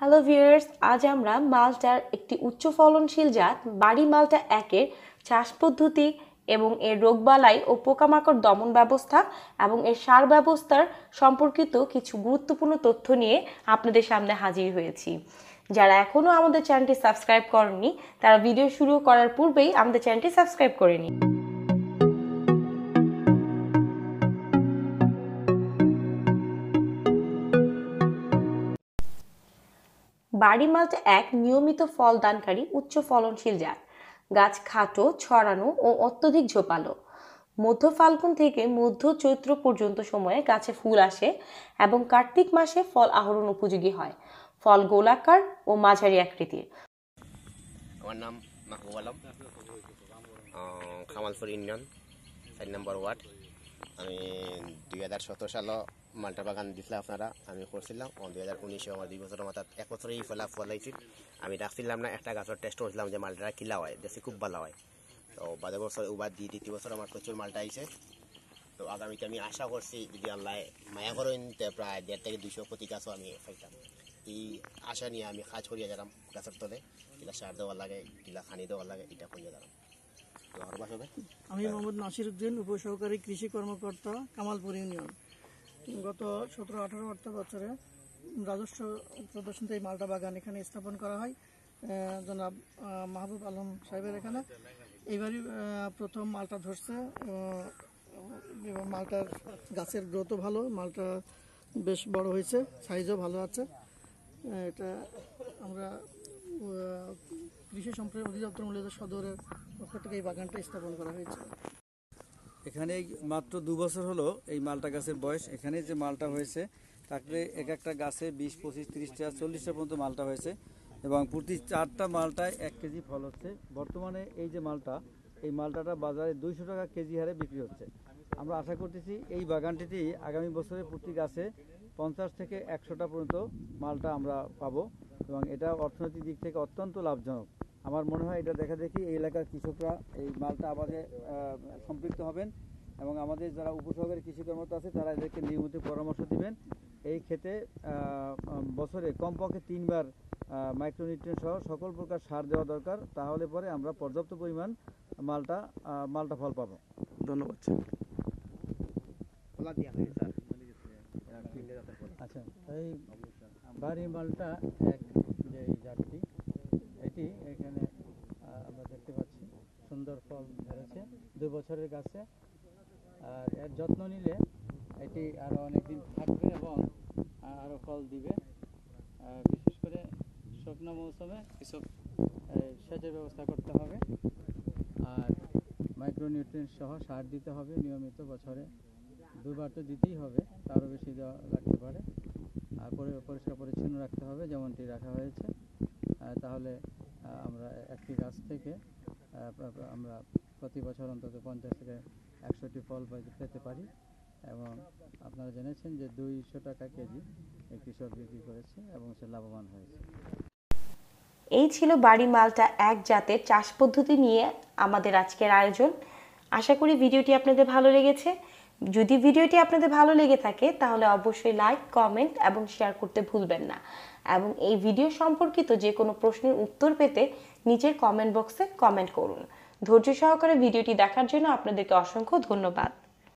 hello viewers আজ আমরা মালটার একটি উচ্চ ফলনশীল জাত বাড়ি মালটা একের চাষ পদ্ধতি এবং এর রোগবালাই ও পোকামাকড় দমন ব্যবস্থা এবং এর সার ব্যবস্থার সম্পর্কিত কিছু গুরুত্বপূর্ণ তথ্য নিয়ে আপনাদের সামনে হাজির হয়েছি যারা এখনও আমাদের চ্যানেলটি সাবস্ক্রাইব করেননি তারা ভিডিও শুরু করার পূর্বেই আমাদের চ্যানেলটি সাবস্ক্রাইব করে নিন বাড়ি মাল্ট এক নিয়মিত ফল দানকারী উচ্চ ফলনশীল জাত গাছ খাটো ছড়ানো ও অত্যধিক ঝোপালো মধ্য ফাল্গুন থেকে মধ্য চৈত্র পর্যন্ত সময়ে গাছে ফুল আসে এবং কার্তিক মাসে ফল আহরণ উপযোগী হয় ফল গোলাকার ও মাঝারি আকৃতির আমার নাম মাহবুব আলম ইউনিয়ন চার নম্বর ওয়ার্ড আমি দুই হাজার সতেরো সালও মালটা বাগান দিছিলাম আপনারা আমি করছিলাম দুই হাজার উনিশে আমার দুই বছর মাথা এক বছরই ফলা হয়েছিল আমি রাখছিলাম না একটা গাছের টেস্ট করছিলাম যে মালটা কিলা হয় দেশে খুব ভালো হয় তো বাদে বছর উবার দিয়ে দ্বিতীয় বছর আমার প্রচুর মালটা আইছে তো আগামীতে আমি আশা করছি যদি আল্লাহ মায়া করেন প্রায় দেড় থেকে দুশো প্রতি গাছও আমি ফেলতাম এই আশা নিয়ে আমি কাজ করিয়া গেলাম গাছের তলে কিলা সার দেওয়ার লাগে কিলা খানি দেওয়ার লাগে এটা করিয়া গেলাম আমি মোহাম্মদ নাসির উদ্দিন উপসহকারী কৃষি কর্মকর্তা কামালপুর ইউনিয়ন গত সতেরো আঠারো অর্থ বছরে রাজস্ব প্রদর্শন এই মালটা বাগান এখানে স্থাপন করা হয় জনাব মাহবুব আলম সাহেবের এখানে এইবারই প্রথম মালটা ধরছে এবং মালটার গাছের গ্রোথও ভালো মালটা বেশ বড় হয়েছে সাইজও ভালো আছে এটা আমরা কৃষি সম্প্রদায় অধিদপ্তর মূল্য সদরের পক্ষ থেকে এই বাগানটা স্থাপন করা হয়েছে এখানে মাত্র দু বছর হলো এই মালটা গাছের বয়স এখানে যে মালটা হয়েছে তাকে এক একটা গাছে বিশ পঁচিশ তিরিশটা চল্লিশটা পর্যন্ত মালটা হয়েছে এবং প্রতি চারটা মালটায় এক কেজি ফল হচ্ছে বর্তমানে এই যে মালটা এই মালটাটা বাজারে দুইশো টাকা কেজি হারে বিক্রি হচ্ছে আমরা আশা করতেছি এই বাগানটিতে আগামী বছরে প্রতি গাছে পঞ্চাশ থেকে একশোটা পর্যন্ত মালটা আমরা পাবো এবং এটা অর্থনৈতিক দিক থেকে অত্যন্ত লাভজনক আমার মনে হয় এটা দেখা দেখি এই এলাকার কৃষকরা এই মালটা আমাদের সম্পৃক্ত হবেন এবং আমাদের যারা উপসহকারী কৃষি কর্মকর্তা আছে তারা এদেরকে নিয়মিত পরামর্শ দিবেন এই ক্ষেতে বছরে কমপক্ষে তিনবার মাইক্রোনিউট্রিয়েন্ট সহ সকল প্রকার সার দেওয়া দরকার তাহলে পরে আমরা পর্যাপ্ত পরিমাণ মালটা মালটা ফল পাবো ধন্যবাদ আচ্ছা এই বাড়ি মালটা দুই বছরের গাছে আর এর যত্ন নিলে এটি আরও অনেকদিন থাকবে এবং আরও ফল দিবে বিশেষ করে শুকনো মৌসুমে কিছু সেচের ব্যবস্থা করতে হবে আর মাইক্রোনিউট্রিয়েন্ট সহ সার দিতে হবে নিয়মিত বছরে দুবার তো দিতেই হবে তারও বেশি দেওয়া লাগতে পারে আর পরিষ্কার পরিচ্ছন্ন রাখতে হবে যেমনটি রাখা হয়েছে তাহলে আমরা একটি গাছ থেকে আমরা প্রতি বছর অন্তত পঞ্চাশ থেকে একশোটি ফল পেতে পারি এবং আপনারা জেনেছেন যে দুইশো টাকা কেজি এই কৃষক বিক্রি করেছে এবং সে লাভবান হয়েছে এই ছিল বাড়ি মালটা এক জাতের চাষ পদ্ধতি নিয়ে আমাদের আজকের আয়োজন আশা করি ভিডিওটি আপনাদের ভালো লেগেছে যদি ভিডিওটি আপনাদের ভালো লেগে থাকে তাহলে অবশ্যই লাইক কমেন্ট এবং শেয়ার করতে ভুলবেন না এবং এই ভিডিও সম্পর্কিত যে কোনো প্রশ্নের উত্তর পেতে নিচের কমেন্ট বক্সে কমেন্ট করুন ধৈর্য সহকারে ভিডিওটি দেখার জন্য আপনাদেরকে অসংখ্য ধন্যবাদ